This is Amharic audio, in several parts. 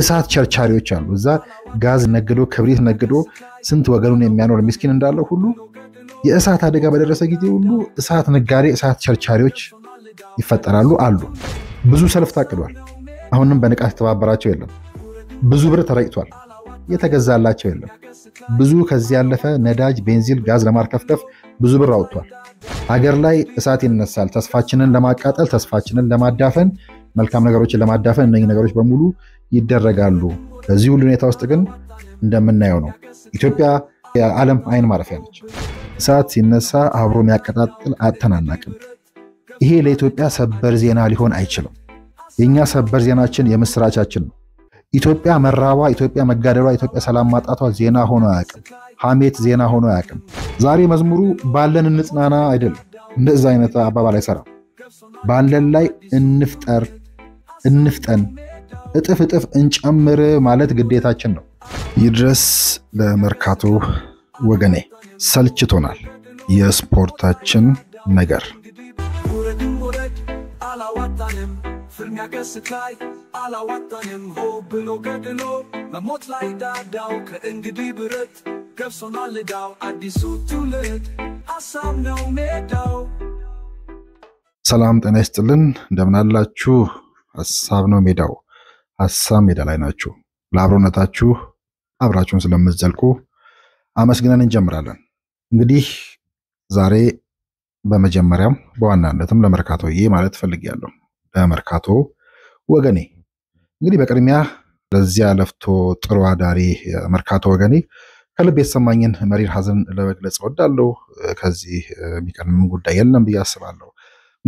እሳት ቸርቻሪዎች አሉ። እዛ ጋዝ ነግዶ ክብሪት ነግዶ ስንት ወገኑን የሚያኖር ሚስኪን እንዳለ ሁሉ የእሳት አደጋ በደረሰ ጊዜ ሁሉ እሳት ነጋዴ፣ እሳት ቸርቻሪዎች ይፈጠራሉ አሉ። ብዙ ሰልፍ ታቅዷል። አሁንም በንቃት የተባበራቸው የለም። ብዙ ብር ተረጭቷል። የተገዛላቸው የለም። ብዙ ከዚህ ያለፈ ነዳጅ፣ ቤንዚን፣ ጋዝ ለማርከፍከፍ ብዙ ብር አውጥቷል። ሀገር ላይ እሳት ይነሳል። ተስፋችንን ለማቃጠል ተስፋችንን ለማዳፈን መልካም ነገሮችን ለማዳፈን እነኝህ ነገሮች በሙሉ ይደረጋሉ። በዚህ ሁሉ ሁኔታ ውስጥ ግን እንደምናየው ነው ኢትዮጵያ የዓለም አይን ማረፊያ ነች። እሳት ሲነሳ አብሮ የሚያቀጣጥል አተናናቅም። ይሄ ለኢትዮጵያ ሰበር ዜና ሊሆን አይችልም። የእኛ ሰበር ዜናችን የምስራቻችን ነው። ኢትዮጵያ መራቧ፣ ኢትዮጵያ መጋደሏ፣ ኢትዮጵያ ሰላም ማጣቷ ዜና ሆኖ አያውቅም። ሐሜት ዜና ሆኖ አያውቅም። ዛሬ መዝሙሩ ባለን እንጽናና አይደለም። እንደዛ አይነት አባባል አይሰራም። ባለን ላይ እንፍጠር እንፍጠን፣ እጥፍ እጥፍ እንጨምር ማለት ግዴታችን ነው። ይድረስ ለመርካቶ ወገኔ፣ ሰልችቶናል የስፖርታችን ነገር። ላይ አላዋጣንም ሆ ብሎ ገድሎ መሞት ላይ ዳዳው ከእንግዲህ ብረት አዲሱ ትውልድ ሀሳብ ነው ሜዳው። ሰላም ጤና ይስጥልን እንደምናላችሁ ሀሳብ ነው ሜዳው። ሀሳብ ሜዳ ላይ ናችሁ። ለአብሮነታችሁ አብራችሁን ስለምትዘልቁ አመስግነን እንጀምራለን። እንግዲህ ዛሬ በመጀመሪያም በዋናነትም ለመርካቶዬ ማለት ፈልጌያለሁ። ለመርካቶ ወገኔ እንግዲህ በቅድሚያ ለዚያ ለፍቶ ጥሩ አዳሪ መርካቶ ወገኔ ከልብ የተሰማኝን መሪር ሀዘን ለመግለጽ እወዳለሁ። ከዚህ የሚቀድምም ጉዳይ የለም ብዬ አስባለሁ።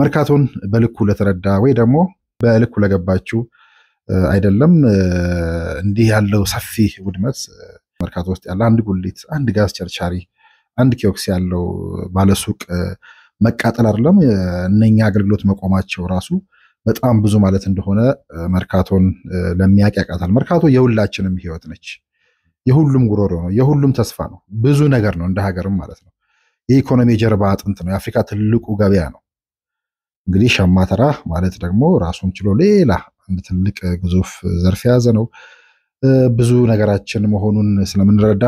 መርካቶን በልኩ ለተረዳ ወይ ደግሞ በልኩ ለገባችው አይደለም። እንዲህ ያለው ሰፊ ውድመት መርካቶ ውስጥ ያለ አንድ ጉሊት፣ አንድ ጋዝ ቸርቻሪ፣ አንድ ኪዮክስ ያለው ባለሱቅ መቃጠል አይደለም እነኛ አገልግሎት መቆማቸው ራሱ በጣም ብዙ ማለት እንደሆነ መርካቶን ለሚያቅ ያቃታል። መርካቶ የሁላችንም ህይወት ነች። የሁሉም ጉሮሮ ነው። የሁሉም ተስፋ ነው። ብዙ ነገር ነው። እንደ ሀገርም ማለት ነው። የኢኮኖሚ ጀርባ አጥንት ነው። የአፍሪካ ትልቁ ገበያ ነው። እንግዲህ ሻማ ተራ ማለት ደግሞ ራሱን ችሎ ሌላ አንድ ትልቅ ግዙፍ ዘርፍ የያዘ ነው። ብዙ ነገራችን መሆኑን ስለምንረዳ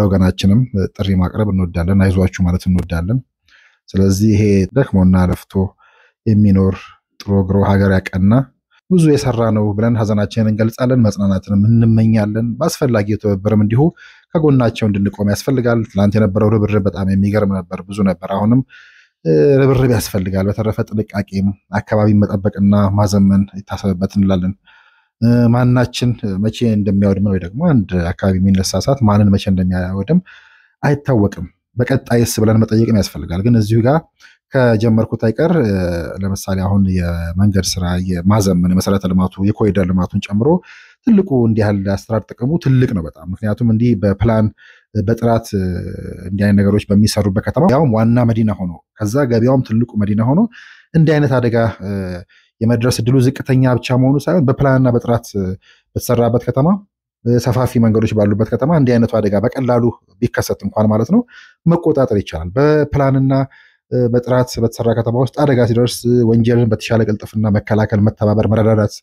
ለወገናችንም ጥሪ ማቅረብ እንወዳለን፣ አይዟችሁ ማለት እንወዳለን። ስለዚህ ይሄ ደክሞና ለፍቶ የሚኖር ጥሮ ግሮ ሀገር ያቀና ብዙ የሰራ ነው ብለን ሀዘናችንን እንገልጻለን፣ መጽናናትንም እንመኛለን። በአስፈላጊ ትብብርም እንዲሁ ከጎናቸው እንድንቆም ያስፈልጋል። ትናንት የነበረው ርብርብ በጣም የሚገርም ነበር፣ ብዙ ነበር። አሁንም ርብርብ ያስፈልጋል። በተረፈ ጥንቃቄም አካባቢ መጠበቅና ማዘመን ይታሰብበት እንላለን። ማናችን መቼ እንደሚያወድም ወይ ደግሞ አንድ አካባቢ የሚነሳሳት ማንን መቼ እንደሚያወድም አይታወቅም። በቀጣይስ ብለን መጠየቅም ያስፈልጋል። ግን እዚሁ ጋር ከጀመርኩት አይቀር ለምሳሌ አሁን የመንገድ ስራ የማዘመን የመሰረተ ልማቱ የኮሪደር ልማቱን ጨምሮ ትልቁ እንዲህ ያለ አሰራር ጥቅሙ ትልቅ ነው በጣም ምክንያቱም እንዲህ በፕላን በጥራት እንዲህ አይነት ነገሮች በሚሰሩበት ከተማ ያውም ዋና መዲና ሆኖ ከዛ ገበያውም ትልቁ መዲና ሆኖ እንዲህ አይነት አደጋ የመድረስ እድሉ ዝቅተኛ ብቻ መሆኑ ሳይሆን በፕላንና በጥራት በተሰራበት ከተማ ሰፋፊ መንገዶች ባሉበት ከተማ እንዲህ አይነቱ አደጋ በቀላሉ ቢከሰት እንኳን ማለት ነው መቆጣጠር ይቻላል በፕላንና በጥራት በተሰራ ከተማ ውስጥ አደጋ ሲደርስ ወንጀልን በተሻለ ቅልጥፍና መከላከል፣ መተባበር፣ መረዳዳት፣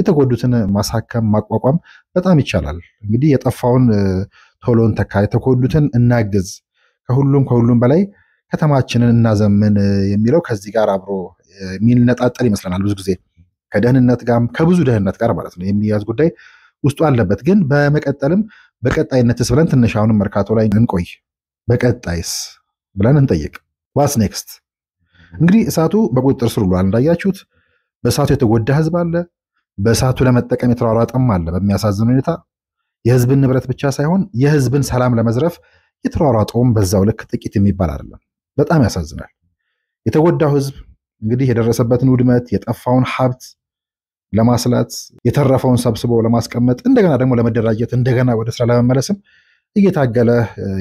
የተጎዱትን ማሳከም፣ ማቋቋም በጣም ይቻላል። እንግዲህ የጠፋውን ቶሎ እንተካ፣ የተጎዱትን እናግዝ፣ ከሁሉም ከሁሉም በላይ ከተማችንን እናዘምን የሚለው ከዚህ ጋር አብሮ የሚነጣጠል ይመስለናል። ብዙ ጊዜ ከደህንነት ጋር ከብዙ ደህንነት ጋር ማለት ነው የሚያዝ ጉዳይ ውስጡ አለበት። ግን በመቀጠልም በቀጣይነትስ ብለን ትንሽ አሁንም መርካቶ ላይ እንቆይ። በቀጣይስ ብለን እንጠይቅ። ዋስ ኔክስት? እንግዲህ እሳቱ በቁጥጥር ስር ውሏል። እንዳያችሁት በእሳቱ የተጎዳ ህዝብ አለ። በእሳቱ ለመጠቀም የተሯሯጠም አለ። በሚያሳዝን ሁኔታ የህዝብን ንብረት ብቻ ሳይሆን የህዝብን ሰላም ለመዝረፍ የተሯሯጠውም በዛው ልክ ጥቂት የሚባል አይደለም። በጣም ያሳዝናል። የተጎዳው ህዝብ እንግዲህ የደረሰበትን ውድመት የጠፋውን ሀብት ለማስላት የተረፈውን ሰብስቦ ለማስቀመጥ እንደገና ደግሞ ለመደራጀት እንደገና ወደ ስራ ለመመለስም እየታገለ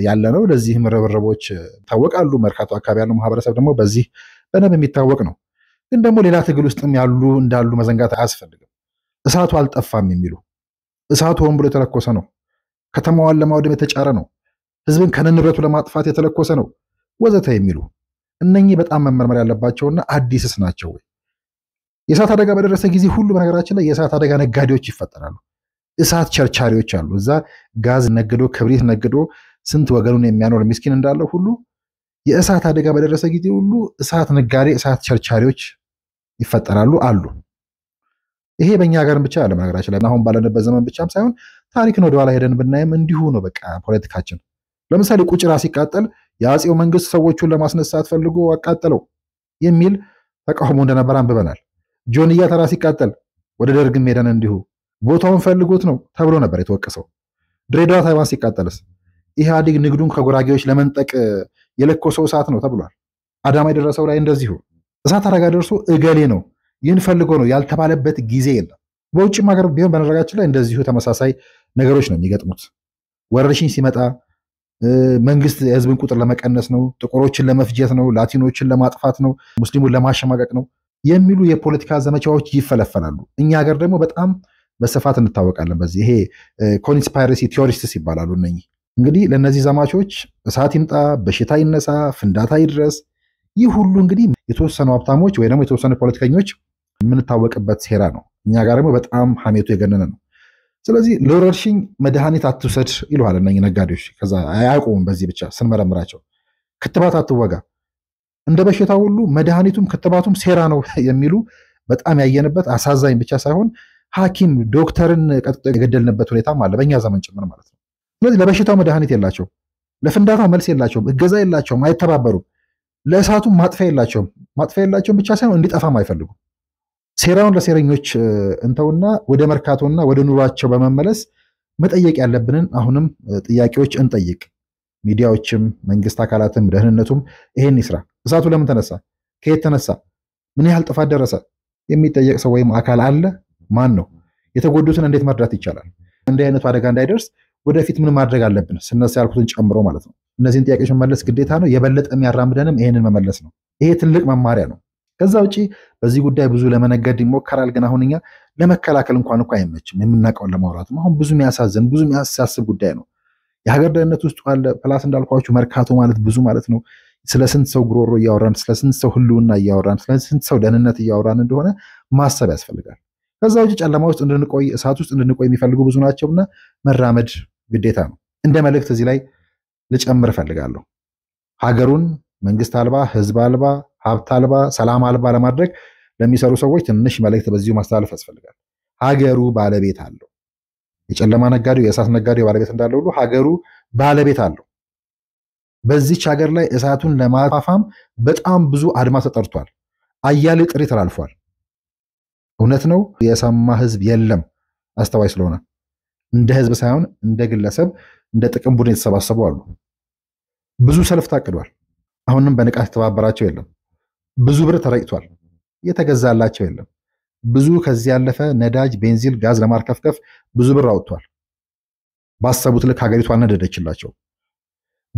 ያለ ነው። ለዚህም ርብርቦች ይታወቃሉ። መርካቶ አካባቢ ያለው ማህበረሰብ ደግሞ በዚህ በደንብ የሚታወቅ ነው። ግን ደግሞ ሌላ ትግል ውስጥም ያሉ እንዳሉ መዘንጋት አያስፈልግም። እሳቱ አልጠፋም የሚሉ እሳቱ ሆን ብሎ የተለኮሰ ነው። ከተማዋን ለማውደም የተጫረ ነው። ህዝብን ከነንብረቱ ለማጥፋት የተለኮሰ ነው ወዘተ የሚሉ እነኚህ በጣም መመርመር ያለባቸውና አዲስስ ናቸው ወይ? የእሳት አደጋ በደረሰ ጊዜ ሁሉ በነገራችን ላይ የእሳት አደጋ ነጋዴዎች ይፈጠራሉ። እሳት ቸርቻሪዎች አሉ። እዛ ጋዝ ነግዶ ክብሪት ነግዶ ስንት ወገኑን የሚያኖር ምስኪን እንዳለው ሁሉ የእሳት አደጋ በደረሰ ጊዜ ሁሉ እሳት ነጋዴ፣ እሳት ቸርቻሪዎች ይፈጠራሉ አሉ። ይሄ በእኛ ሀገር ብቻ ያለ ነገራችን ላይ አሁን ባለንበት ዘመን ብቻም ሳይሆን ታሪክን ወደኋላ ሄደን ብናይም እንዲሁ ነው። በቃ ፖለቲካችን ለምሳሌ ቁጭራ ሲቃጠል የአጼው መንግስት ሰዎቹን ለማስነሳት ፈልጎ አቃጠለው የሚል ተቃውሞ እንደነበር አንብበናል። ጆንያ ተራ ሲቃጠል ወደ ደርግም ሄደን እንዲሁ ቦታውን ፈልጎት ነው ተብሎ ነበር የተወቀሰው። ድሬዳዋ ታይዋን ሲቃጠልስ ኢህአዲግ ንግዱን ከጉራጌዎች ለመንጠቅ የለኮሰው እሳት ነው ተብሏል። አዳማ የደረሰው ላይ እንደዚሁ እሳት አደጋ ደርሶ እገሌ ነው ይህን ፈልጎ ነው ያልተባለበት ጊዜ የለም። በውጭም ሀገር ቢሆን በነረጋችን ላይ እንደዚሁ ተመሳሳይ ነገሮች ነው የሚገጥሙት። ወረርሽኝ ሲመጣ መንግስት የህዝብን ቁጥር ለመቀነስ ነው፣ ጥቁሮችን ለመፍጀት ነው፣ ላቲኖችን ለማጥፋት ነው፣ ሙስሊሙን ለማሸማቀቅ ነው የሚሉ የፖለቲካ ዘመቻዎች ይፈለፈላሉ። እኛ ሀገር ደግሞ በጣም በስፋት እንታወቃለን። በዚህ ይሄ ኮንስፓይረሲ ቲዮሪስትስ ይባላሉ እነኚህ። እንግዲህ ለእነዚህ ዘማቾች እሳት ይምጣ፣ በሽታ ይነሳ፣ ፍንዳታ ይድረስ፣ ይህ ሁሉ እንግዲህ የተወሰኑ ሀብታሞች ወይ ደግሞ የተወሰኑ ፖለቲከኞች የምንታወቅበት ሴራ ነው። እኛ ጋር ደግሞ በጣም ሀሜቱ የገነነ ነው። ስለዚህ ለወረርሽኝ መድኃኒት አትውሰድ ይለዋል እነ ነጋዴዎች። ከዛ አያውቁም። በዚህ ብቻ ስንመረምራቸው ክትባት አትወጋ እንደ በሽታ ሁሉ መድኃኒቱም ክትባቱም ሴራ ነው የሚሉ በጣም ያየንበት አሳዛኝ ብቻ ሳይሆን ሐኪም ዶክተርን ቀጥጦ የገደልንበት ሁኔታም አለ፣ በእኛ ዘመን ጭምር ማለት ነው። ስለዚህ ለበሽታው መድኃኒት የላቸው፣ ለፍንዳታው መልስ የላቸውም፣ እገዛ የላቸውም፣ አይተባበሩም። ለእሳቱ ማጥፊያ የላቸውም። ማጥፊያ የላቸውም ብቻ ሳይሆን እንዲጠፋም አይፈልጉም። ሴራውን ለሴረኞች እንተውና ወደ መርካቶና ወደ ኑሯቸው በመመለስ መጠየቅ ያለብንን አሁንም ጥያቄዎች እንጠይቅ። ሚዲያዎችም፣ መንግስት አካላትም፣ ደህንነቱም ይሄን ይስራ። እሳቱ ለምን ተነሳ? ከየት ተነሳ? ምን ያህል ጥፋት ደረሰ? የሚጠየቅ ሰው ወይም አካል አለ? ማን ነው? የተጎዱትን እንዴት መርዳት ይቻላል? እንዲህ አይነቱ አደጋ እንዳይደርስ ወደፊት ምን ማድረግ አለብን? ስነሳ ያልኩትን ጨምሮ ማለት ነው። እነዚህን ጥያቄዎች መመለስ ግዴታ ነው። የበለጠ የሚያራምደንም ይሄንን መመለስ ነው። ይሄ ትልቅ መማሪያ ነው። ከዛ ውጭ በዚህ ጉዳይ ብዙ ለመነገድ ይሞከራል። ግን አሁን እኛ ለመከላከል እንኳን እኳ አይመችም፣ የምናውቀውን ለማውራት አሁን ብዙ የሚያሳዝን ብዙ የሚያሳስብ ጉዳይ ነው። የሀገር ደህንነት ውስጥ ያለ ፕላስ እንዳልኳችሁ መርካቶ ማለት ብዙ ማለት ነው። ስለ ስንት ሰው ጉሮሮ እያወራን፣ ስለ ስንት ሰው ህልውና እያወራን፣ ስለ ስንት ሰው ደህንነት እያወራን እንደሆነ ማሰብ ያስፈልጋል። ከዛ ውጭ ጨለማ ውስጥ እንድንቆይ እሳት ውስጥ እንድንቆይ የሚፈልጉ ብዙ ናቸውና መራመድ ግዴታ ነው። እንደ መልእክት እዚህ ላይ ልጨምር እፈልጋለሁ። ሀገሩን መንግስት አልባ፣ ህዝብ አልባ፣ ሀብት አልባ፣ ሰላም አልባ ለማድረግ ለሚሰሩ ሰዎች ትንሽ መልእክት በዚሁ ማስተላለፍ ያስፈልጋል። ሀገሩ ባለቤት አለው። የጨለማ ነጋዴው፣ የእሳት ነጋዴው ባለቤት እንዳለ ሁሉ ሀገሩ ባለቤት አለው። በዚች ሀገር ላይ እሳቱን ለማፋፋም በጣም ብዙ አድማ ተጠርቷል። አያሌ ጥሪ ተላልፏል። እውነት ነው የሰማ ህዝብ የለም። አስተዋይ ስለሆነ እንደ ህዝብ ሳይሆን እንደ ግለሰብ እንደ ጥቅም ቡድን የተሰባሰቡ አሉ። ብዙ ሰልፍ ታቅዷል። አሁንም በንቃት የተባበራቸው የለም። ብዙ ብር ተረጭቷል። የተገዛላቸው የለም። ብዙ ከዚህ ያለፈ ነዳጅ፣ ቤንዚን፣ ጋዝ ለማርከፍከፍ ብዙ ብር አውጥቷል። ባሰቡት ልክ ሀገሪቱ አልነደደችላቸው።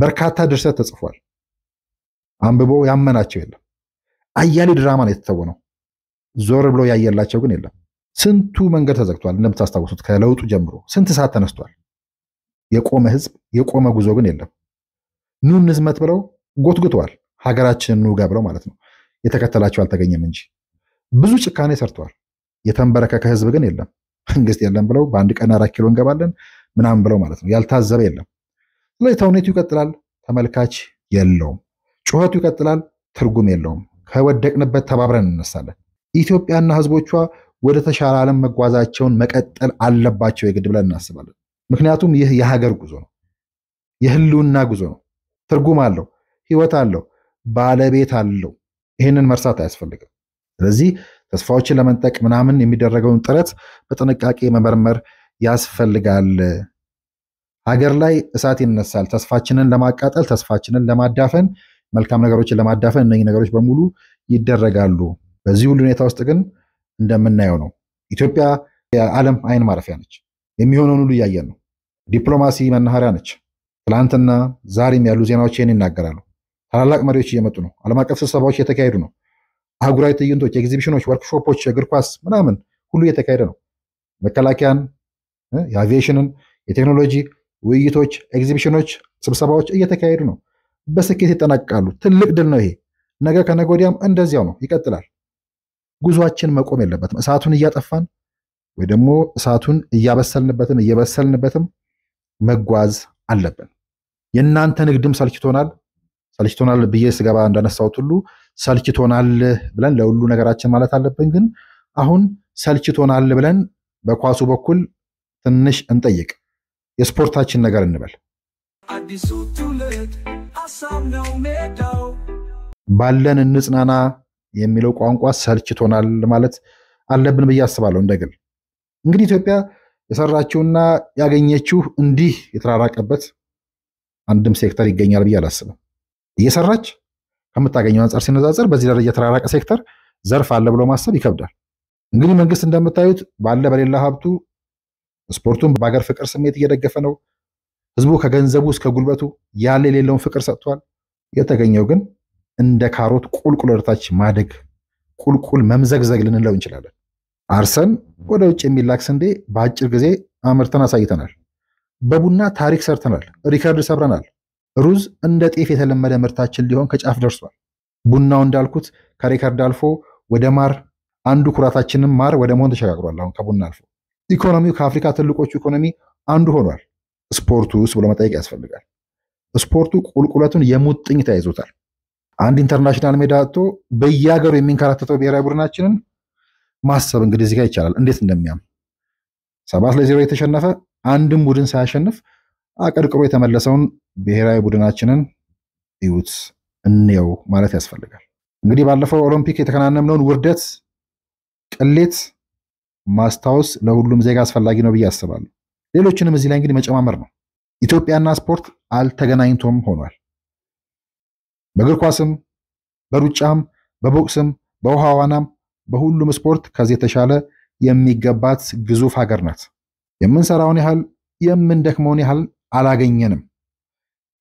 በርካታ ድርሰት ተጽፏል። አንብቦ ያመናቸው የለም። አያሌ ድራማ ነው የተተወነው። ዞር ብሎ ያየላቸው ግን የለም። ስንቱ መንገድ ተዘግቷል። እንደምታስታውሱት ከለውጡ ጀምሮ ስንት ሰዓት ተነስቷል። የቆመ ህዝብ የቆመ ጉዞ ግን የለም። ኑ ዝመት ብለው ጎትጉተዋል። ሀገራችንን እንውጋ ብለው ማለት ነው። የተከተላቸው አልተገኘም እንጂ ብዙ ጭካኔ ሰርተዋል። የተንበረከከ ህዝብ ግን የለም። መንግስት የለም ብለው በአንድ ቀን አራት ኪሎ እንገባለን ምናምን ብለው ማለት ነው። ያልታዘበ የለም። ስለዚህ ተውኔቱ ይቀጥላል፣ ተመልካች የለውም። ጩኸቱ ይቀጥላል፣ ትርጉም የለውም። ከወደቅንበት ተባብረን እንነሳለን። ኢትዮጵያና ህዝቦቿ ወደ ተሻለ ዓለም መጓዛቸውን መቀጠል አለባቸው የግድ ብለን እናስባለን። ምክንያቱም ይህ የሀገር ጉዞ ነው፣ የህልውና ጉዞ ነው። ትርጉም አለው፣ ህይወት አለው፣ ባለቤት አለው። ይህንን መርሳት አያስፈልግም። ስለዚህ ተስፋዎችን ለመንጠቅ ምናምን የሚደረገውን ጥረት በጥንቃቄ መመርመር ያስፈልጋል። ሀገር ላይ እሳት ይነሳል። ተስፋችንን ለማቃጠል፣ ተስፋችንን ለማዳፈን፣ መልካም ነገሮችን ለማዳፈን እነዚህ ነገሮች በሙሉ ይደረጋሉ። በዚህ ሁሉ ሁኔታ ውስጥ ግን እንደምናየው ነው ኢትዮጵያ የዓለም አይን ማረፊያ ነች። የሚሆነውን ሁሉ እያየን ነው። ዲፕሎማሲ መናኸሪያ ነች። ትላንትና ዛሬም ያሉ ዜናዎች ይህን ይናገራሉ። ታላላቅ መሪዎች እየመጡ ነው። ዓለም አቀፍ ስብሰባዎች እየተካሄዱ ነው። አህጉራዊ ትዕይንቶች፣ ኤግዚቢሽኖች፣ ወርክሾፖች፣ እግር ኳስ ምናምን ሁሉ እየተካሄደ ነው። መከላከያን፣ የአቪዬሽንን፣ የቴክኖሎጂ ውይይቶች፣ ኤግዚቢሽኖች፣ ስብሰባዎች እየተካሄዱ ነው። በስኬት ይጠናቀቃሉ። ትልቅ ድል ነው ይሄ። ነገ ከነገ ወዲያም እንደዚያው ነው፣ ይቀጥላል። ጉዟችን መቆም የለበትም። እሳቱን እያጠፋን ወይ ደግሞ እሳቱን እያበሰልንበትም እየበሰልንበትም መጓዝ አለብን። የእናንተ ንግድም ሰልችቶናል ሰልችቶናል ብዬ ስገባ እንዳነሳሁት ሁሉ ሰልችቶናል ብለን ለሁሉ ነገራችን ማለት አለብን። ግን አሁን ሰልችቶናል ብለን በኳሱ በኩል ትንሽ እንጠይቅ፣ የስፖርታችን ነገር እንበል። ባለን እንጽናና የሚለው ቋንቋ ሰልችቶናል ማለት አለብን ብዬ አስባለሁ። እንደግል እንግዲህ ኢትዮጵያ የሰራችውና ያገኘችው እንዲህ የተራራቀበት አንድም ሴክተር ይገኛል ብዬ አላስብም። እየሰራች ከምታገኘው አንጻር ሲነጻጸር በዚህ ደረጃ የተራራቀ ሴክተር ዘርፍ አለ ብሎ ማሰብ ይከብዳል። እንግዲህ መንግስት እንደምታዩት ባለ በሌላ ሀብቱ ስፖርቱን በሀገር ፍቅር ስሜት እየደገፈ ነው። ህዝቡ ከገንዘቡ እስከ ጉልበቱ ያለ የሌለውን ፍቅር ሰጥቷል። የተገኘው ግን እንደ ካሮት ቁልቁል ወደታች ማደግ ቁልቁል መምዘግዘግ ልንለው እንችላለን። አርሰን ወደ ውጭ የሚላክ ስንዴ በአጭር ጊዜ አምርተን አሳይተናል። በቡና ታሪክ ሰርተናል፣ ሪከርድ ሰብረናል። ሩዝ እንደ ጤፍ የተለመደ ምርታችን ሊሆን ከጫፍ ደርሷል። ቡናው እንዳልኩት ከሪከርድ አልፎ ወደ ማር አንዱ ኩራታችንም ማር ወደ መሆን ተሸጋግሯል። አሁን ከቡና አልፎ ኢኮኖሚው ከአፍሪካ ትልቆቹ ኢኮኖሚ አንዱ ሆኗል። ስፖርቱስ ብሎ መጠየቅ ያስፈልጋል። ስፖርቱ ቁልቁለቱን የሙጥኝ ተያይዞታል። አንድ ኢንተርናሽናል ሜዳ አጥቶ በየሀገሩ የሚንከራተተው ብሔራዊ ቡድናችንን ማሰብ እንግዲህ እዚህ ጋር ይቻላል። እንዴት እንደሚያም ሰባት ለዜሮ የተሸነፈ አንድም ቡድን ሳያሸንፍ አቀርቅሮ የተመለሰውን ብሔራዊ ቡድናችንን እዩት፣ እንየው ማለት ያስፈልጋል። እንግዲህ ባለፈው ኦሎምፒክ የተከናነምነውን ውርደት፣ ቅሌት ማስታወስ ለሁሉም ዜጋ አስፈላጊ ነው ብዬ አስባለሁ። ሌሎችንም እዚህ ላይ እንግዲህ መጨማመር ነው። ኢትዮጵያና ስፖርት አልተገናኝቶም ሆኗል። በእግር ኳስም በሩጫም በቦክስም በውሃ ዋናም በሁሉም ስፖርት ከዚህ የተሻለ የሚገባት ግዙፍ ሀገር ናት። የምንሰራውን ያህል የምንደክመውን ያህል አላገኘንም።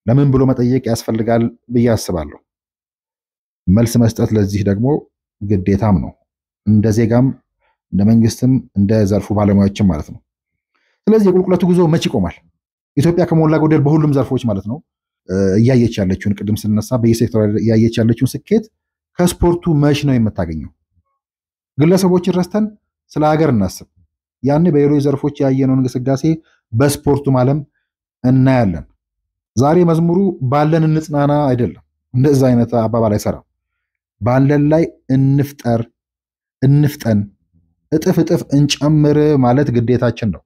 ለምን ብሎ መጠየቅ ያስፈልጋል ብዬ አስባለሁ። መልስ መስጠት ለዚህ ደግሞ ግዴታም ነው፣ እንደ ዜጋም፣ እንደ መንግስትም፣ እንደ ዘርፉ ባለሙያዎችም ማለት ነው። ስለዚህ የቁልቁለቱ ጉዞ መች ይቆማል? ኢትዮጵያ ከሞላ ጎደል በሁሉም ዘርፎች ማለት ነው እያየች ያለችውን ቅድም ስነሳ በየሴክተሩ እያየች ያለችውን ስኬት ከስፖርቱ መች ነው የምታገኘው? ግለሰቦችን ረስተን ስለ ሀገር እናስብ። ያኔ በሌሎች ዘርፎች ያየነውን እንቅስቃሴ በስፖርቱም ዓለም እናያለን። ዛሬ መዝሙሩ ባለን እንጽናና አይደለም። እንደዚ አይነት አባባል አይሰራም። ባለን ላይ እንፍጠር፣ እንፍጠን፣ እጥፍ እጥፍ እንጨምር ማለት ግዴታችን ነው።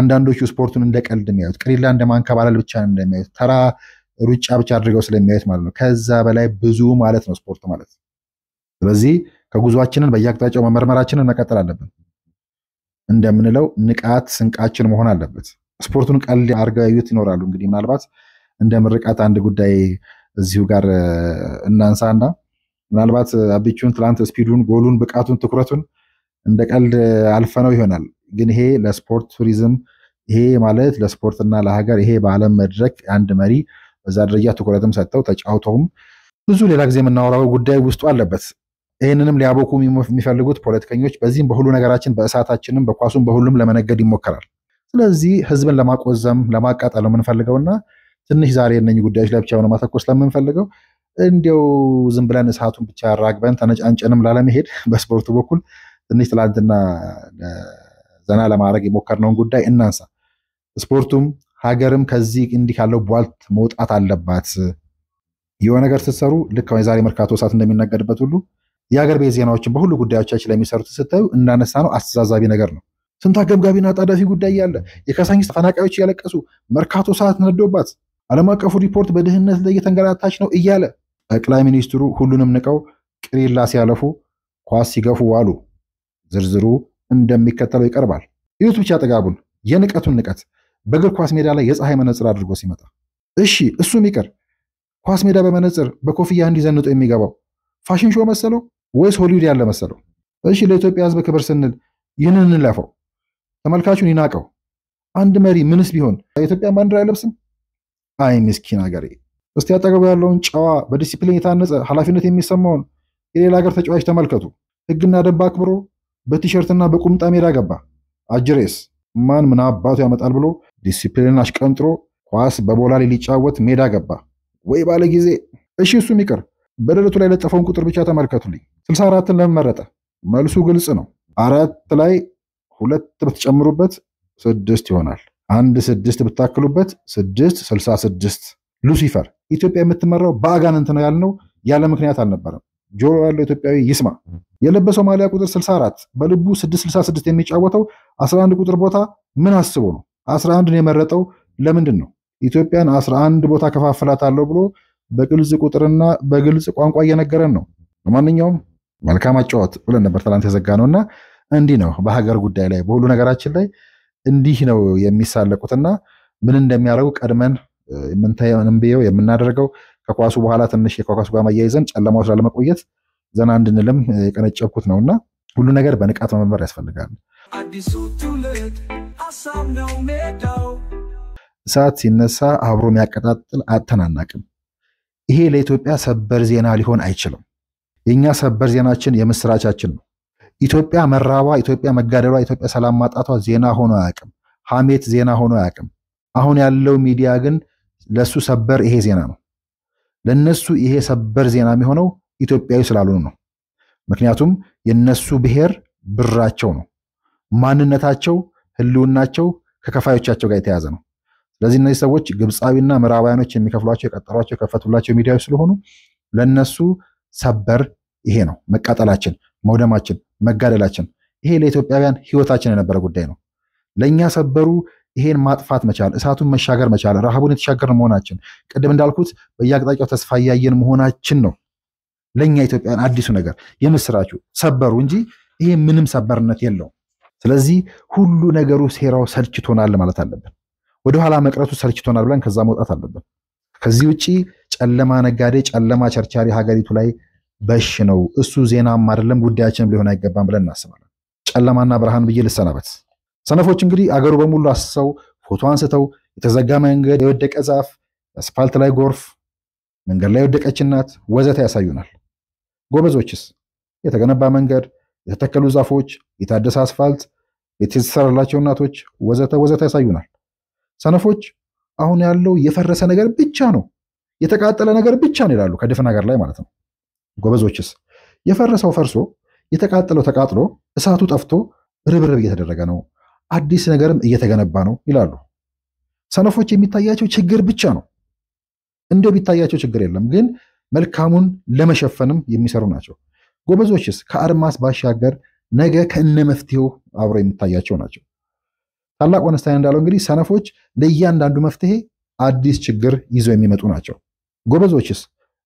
አንዳንዶቹ ስፖርቱን እንደ ቀልድ የሚያዩት ቅሪላ እንደ ማንከባለል ብቻ እንደሚያዩት ተራ ሩጫ ብቻ አድርገው ስለሚያዩት ማለት ነው። ከዛ በላይ ብዙ ማለት ነው ስፖርት ማለት። ስለዚህ ከጉዟችንን በየአቅጣጫው መመርመራችንን መቀጠል አለብን። እንደምንለው ንቃት ስንቃችን መሆን አለበት። ስፖርቱን ቀልድ አድርገው ያዩት ይኖራሉ። እንግዲህ ምናልባት እንደ ምርቃት አንድ ጉዳይ እዚሁ ጋር እናንሳና ምናልባት አቢቹን ትላንት ስፒዱን፣ ጎሉን፣ ብቃቱን፣ ትኩረቱን እንደ ቀልድ አልፈነው ይሆናል ግን ይሄ ለስፖርት ቱሪዝም ይሄ ማለት ለስፖርትና ለሀገር ይሄ በዓለም መድረክ አንድ መሪ በዛ ደረጃ ትኩረትም ሰጠው ተጫውተውም ብዙ ሌላ ጊዜ የምናወራው ጉዳይ ውስጡ አለበት። ይህንንም ሊያቦኩ የሚፈልጉት ፖለቲከኞች በዚህም በሁሉ ነገራችን በእሳታችንም በኳሱም በሁሉም ለመነገድ ይሞከራል። ስለዚህ ህዝብን ለማቆዘም ለማቃጠል ነው የምንፈልገውና ትንሽ ዛሬ እነ ጉዳዮች ላይ ብቻ ሆነ ማተኮር ስለምንፈልገው እንዲው ዝም ብለን እሳቱን ብቻ አራግበን ተነጫንጨንም ላለመሄድ በስፖርቱ በኩል ትንሽ ትላንትና ዘና ለማድረግ የሞከርነውን ጉዳይ እናንሳ። ስፖርቱም ሀገርም ከዚህ እንዲህ ካለው ቧልት መውጣት አለባት። የሆነ ነገር ስትሰሩ ልክ የዛሬ መርካቶ ሰዓት እንደሚነገርበት ሁሉ የሀገር ቤት ዜናዎችን በሁሉ ጉዳዮቻችን ላይ የሚሰሩት ስታዩ እንዳነሳ ነው አስተዛዛቢ ነገር ነው። ስንት አገብጋቢና አጣዳፊ ጉዳይ ያለ የከሳኝስ ተፈናቃዮች እያለቀሱ መርካቶ ሰዓት ነዶባት ዓለም አቀፉ ሪፖርት በድህነት ላይ እየተንገላታች ነው እያለ ጠቅላይ ሚኒስትሩ ሁሉንም ንቀው ቅሪላ ሲያለፉ ኳስ ሲገፉ ዋሉ። ዝርዝሩ እንደሚከተለው ይቀርባል። እዩት ብቻ ጥጋቡን፣ የንቀቱን ንቀት በእግር ኳስ ሜዳ ላይ የፀሐይ መነፅር አድርጎ ሲመጣ። እሺ እሱም ይቅር፣ ኳስ ሜዳ በመነፅር በኮፍያ እንዲዘንጦ የሚገባው ፋሽን ሾ መሰለው ወይስ ሆሊውድ ያለ መሰለው? እሺ ለኢትዮጵያ ሕዝብ ክብር ስንል ይህንን እንለፈው፣ ተመልካቹን ይናቀው። አንድ መሪ ምንስ ቢሆን የኢትዮጵያን ባንዲራ አይለብስም? አይ ምስኪን አገሬ እስቲ አጠገቡ ያለውን ጨዋ በዲሲፕሊን የታነጸ ኃላፊነት የሚሰማውን የሌላ ሀገር ተጫዋች ተመልከቱ። ህግና ደንብ አክብሮ በቲሸርትና በቁምጣ ሜዳ ገባ። አጅሬስ ማን ምን አባቱ ያመጣል ብሎ ዲሲፕሊን አሽቀንጥሮ ኳስ በቦላሌ ሊጫወት ሜዳ ገባ። ወይ ባለ ጊዜ እሺ፣ እሱም ይቅር። በደረቱ ላይ ለጠፈውን ቁጥር ብቻ ተመልከቱልኝ። 64ን ለምን መረጠ? መልሱ ግልጽ ነው። አራት ላይ ሁለት ብትጨምሩበት ስድስት ይሆናል። አንድ ስድስት ብታክሉበት ስድስት ስልሳ ስድስት ሉሲፈር። ኢትዮጵያ የምትመራው በአጋንንት ነው ያልነው ያለ ምክንያት አልነበረም። ጆሮ ያለው ኢትዮጵያዊ ይስማ። የለበሰው ማሊያ ቁጥር 64 በልቡ 666 የሚጫወተው 11 ቁጥር ቦታ ምን አስቦ ነው 11ን የመረጠው? ለምንድን ነው ኢትዮጵያን 11 ቦታ ከፋፍላታለሁ ብሎ በግልጽ ቁጥርና በግልጽ ቋንቋ እየነገረን ነው። ለማንኛውም መልካም አጫወት ብለን ነበር ትላንት የዘጋ ነው እና እንዲህ ነው በሀገር ጉዳይ ላይ በሁሉ ነገራችን ላይ እንዲህ ነው የሚሳለቁትና ምን እንደሚያደርጉ ቀድመን የምንታየው የምናደርገው ከኳሱ በኋላ ትንሽ የኳሱ ጋር መያይዘን ጨለማው ስላለመቆየት ዘና እንድንልም የቀነጨብኩት እና ሁሉ ነገር በንቃት መመመር ያስፈልጋል። እሳት ሲነሳ አብሮ የሚያቀጣጥል አተናናቅም። ይሄ ለኢትዮጵያ ሰበር ዜና ሊሆን አይችልም። የእኛ ሰበር ዜናችን የምስራቻችን ነው። ኢትዮጵያ መራቧ፣ ኢትዮጵያ መጋደሏ፣ ኢትዮጵያ ሰላም ማጣቷ ዜና ሆኖ አያውቅም። ሐሜት ዜና ሆኖ አያውቅም። አሁን ያለው ሚዲያ ግን ለሱ ሰበር ይሄ ዜና ነው። ለነሱ ይሄ ሰበር ዜና የሚሆነው ኢትዮጵያዊ ስላልሆኑ ነው። ምክንያቱም የነሱ ብሔር ብራቸው ነው፣ ማንነታቸው፣ ህልውናቸው ከከፋዮቻቸው ጋር የተያዘ ነው። ስለዚህ እነዚህ ሰዎች ግብፃዊና ምዕራባውያኖች የሚከፍሏቸው የቀጠሯቸው የከፈቱላቸው ሚዲያዎች ስለሆኑ ለነሱ ሰበር ይሄ ነው። መቃጠላችን፣ መውደማችን፣ መጋደላችን ይሄ ለኢትዮጵያውያን ህይወታችን የነበረ ጉዳይ ነው። ለእኛ ሰበሩ ይሄን ማጥፋት መቻል፣ እሳቱን መሻገር መቻል፣ ረሃቡን የተሻገርን መሆናችን፣ ቅድም እንዳልኩት በየአቅጣጫው ተስፋ እያየን መሆናችን ነው። ለእኛ ኢትዮጵያን አዲሱ ነገር የምስራቹ ሰበሩ እንጂ ይሄ ምንም ሰበርነት የለውም። ስለዚህ ሁሉ ነገሩ ሴራው ሰልችቶናል ማለት አለብን። ወደኋላ መቅረቱ ሰልችቶናል ብለን ከዛ መውጣት አለብን። ከዚህ ውጭ ጨለማ ነጋዴ፣ ጨለማ ቸርቻሪ ሀገሪቱ ላይ በሽ ነው። እሱ ዜናም አይደለም ጉዳያችንም ሊሆን አይገባም ብለን እናስባለን። ጨለማና ብርሃን ብዬ ልሰናበት። ሰነፎች እንግዲህ አገሩ በሙሉ አስሰው ፎቶ አንስተው የተዘጋ መንገድ፣ የወደቀ ዛፍ፣ አስፋልት ላይ ጎርፍ፣ መንገድ ላይ የወደቀች እናት ወዘተ ያሳዩናል። ጎበዞችስ? የተገነባ መንገድ፣ የተተከሉ ዛፎች፣ የታደሰ አስፋልት፣ የተሰራላቸው እናቶች ወዘተ ወዘተ ያሳዩናል። ሰነፎች አሁን ያለው የፈረሰ ነገር ብቻ ነው፣ የተቃጠለ ነገር ብቻ ነው ይላሉ፣ ከድፍን ሀገር ላይ ማለት ነው። ጎበዞችስ? የፈረሰው ፈርሶ የተቃጠለው ተቃጥሎ እሳቱ ጠፍቶ ርብርብ እየተደረገ ነው፣ አዲስ ነገርም እየተገነባ ነው ይላሉ። ሰነፎች የሚታያቸው ችግር ብቻ ነው። እንዲያው ቢታያቸው ችግር የለም ግን መልካሙን ለመሸፈንም የሚሰሩ ናቸው። ጎበዞችስ ከአድማስ ባሻገር ነገ ከእነ መፍትሄው አብረው የሚታያቸው ናቸው። ታላቅ ወነስታይ እንዳለው እንግዲህ ሰነፎች ለእያንዳንዱ መፍትሄ አዲስ ችግር ይዘው የሚመጡ ናቸው። ጎበዞችስ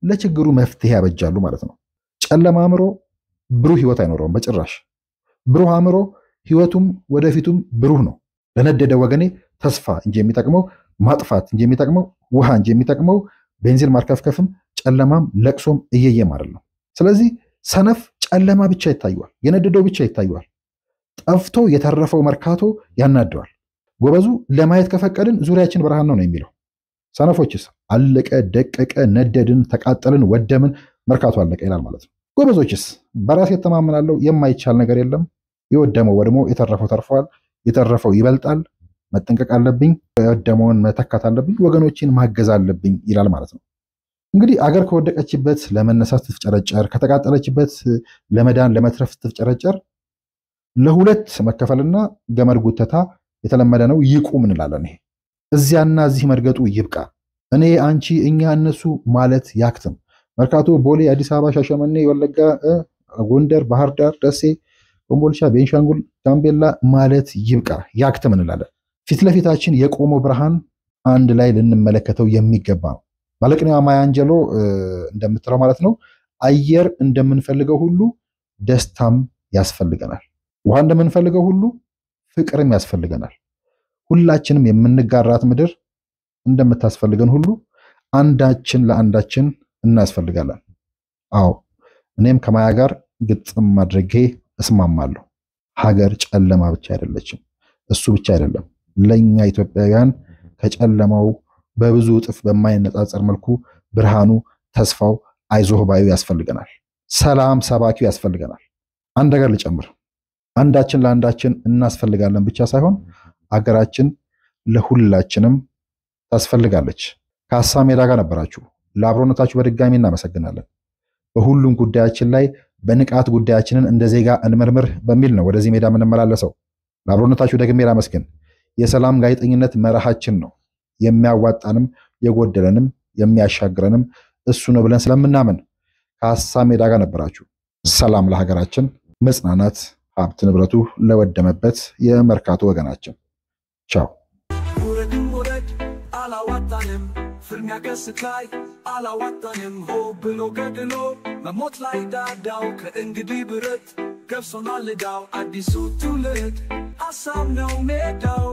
ለችግሩ መፍትሄ ያበጃሉ ማለት ነው። ጨለማ አእምሮ ብሩህ ህይወት አይኖረውም በጭራሽ። ብሩህ አእምሮ ህይወቱም ወደፊቱም ብሩህ ነው። ለነደደ ወገኔ ተስፋ እንጂ የሚጠቅመው ማጥፋት እንጂ የሚጠቅመው ውሃ እንጂ የሚጠቅመው ቤንዚን ማርከፍከፍም ጨለማም ለቅሶም እየየም አይደለም። ስለዚህ ሰነፍ ጨለማ ብቻ ይታየዋል፣ የነደደው ብቻ ይታየዋል። ጠፍቶ የተረፈው መርካቶ ያናደዋል። ጎበዙ ለማየት ከፈቀድን ዙሪያችን ብርሃን ነው ነው የሚለው። ሰነፎችስ አለቀ፣ ደቀቀ፣ ነደድን፣ ተቃጠልን፣ ወደምን፣ መርካቶ አለቀ ይላል ማለት ነው። ጎበዞችስ በራስ የተማመናለው የማይቻል ነገር የለም፣ የወደመው ወድሞ የተረፈው ተርፏል፣ የተረፈው ይበልጣል፣ መጠንቀቅ አለብኝ፣ የወደመውን መተካት አለብኝ፣ ወገኖችን ማገዝ አለብኝ ይላል ማለት ነው። እንግዲህ አገር ከወደቀችበት ለመነሳት ስትፍጨረጨር፣ ከተቃጠለችበት ለመዳን ለመትረፍ ስትፍጨረጨር ለሁለት መከፈልና ገመድ ጉተታ የተለመደ ነው። ይቁም እንላለን። ይሄ እዚያና እዚህ መድገጡ ይብቃ። እኔ፣ አንቺ፣ እኛ፣ እነሱ ማለት ያክትም። መርካቶ፣ ቦሌ፣ አዲስ አበባ፣ ሻሸመኔ፣ ወለጋ፣ ጎንደር፣ ባህር ዳር፣ ደሴ፣ ኮምቦልቻ፣ ቤንሻንጉል፣ ጋምቤላ ማለት ይብቃ። ያክትም እንላለን። ፊት ለፊታችን የቆመው ብርሃን አንድ ላይ ልንመለከተው የሚገባ ነው። ማለቅኔዋ ማያ አንጀሎ እንደምትለው ማለት ነው አየር እንደምንፈልገው ሁሉ ደስታም ያስፈልገናል። ውሃ እንደምንፈልገው ሁሉ ፍቅርም ያስፈልገናል። ሁላችንም የምንጋራት ምድር እንደምታስፈልገን ሁሉ አንዳችን ለአንዳችን እናስፈልጋለን። አዎ እኔም ከማያ ጋር ግጥም ማድረጌ እስማማለሁ። ሀገር ጨለማ ብቻ አይደለችም። እሱ ብቻ አይደለም ለእኛ ኢትዮጵያውያን ከጨለማው በብዙ እጥፍ በማይነጻጸር መልኩ ብርሃኑ፣ ተስፋው፣ አይዞህ ባዩ ያስፈልገናል። ሰላም ሰባኪው ያስፈልገናል። አንድ ነገር ልጨምር። አንዳችን ለአንዳችን እናስፈልጋለን ብቻ ሳይሆን አገራችን ለሁላችንም ታስፈልጋለች። ከሀሳብ ሜዳ ጋር ነበራችሁ። ለአብሮነታችሁ በድጋሚ እናመሰግናለን። በሁሉም ጉዳያችን ላይ በንቃት ጉዳያችንን እንደ ዜጋ እንመርምር በሚል ነው ወደዚህ ሜዳ የምንመላለሰው። ለአብሮነታችሁ ደግሜ ላመስግን። የሰላም ጋዜጠኝነት መርሃችን ነው። የሚያዋጣንም የጎደለንም የሚያሻግረንም እሱ ነው ብለን ስለምናምን ከሀሳ ሜዳ ጋር ነበራችሁ። ሰላም ለሀገራችን፣ መጽናናት ሀብት ንብረቱ ለወደመበት የመርካቶ ወገናችን ቻው። ውረድም ውረድ አላዋጣንም፣ ፍልሚያ ገስት ላይ አላዋጣንም፣ ሆ ብሎ ገድሎ መሞት ላይ ዳዳው ከእንግዲህ ብረት ገብሶናል ዕዳው አዲሱ ትውልድ ሀሳብ ነው ሜዳው